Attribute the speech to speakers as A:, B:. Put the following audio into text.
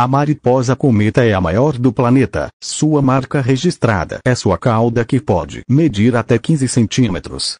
A: A mariposa cometa é a maior do planeta. Sua marca registrada é sua cauda que pode medir até 15 centímetros.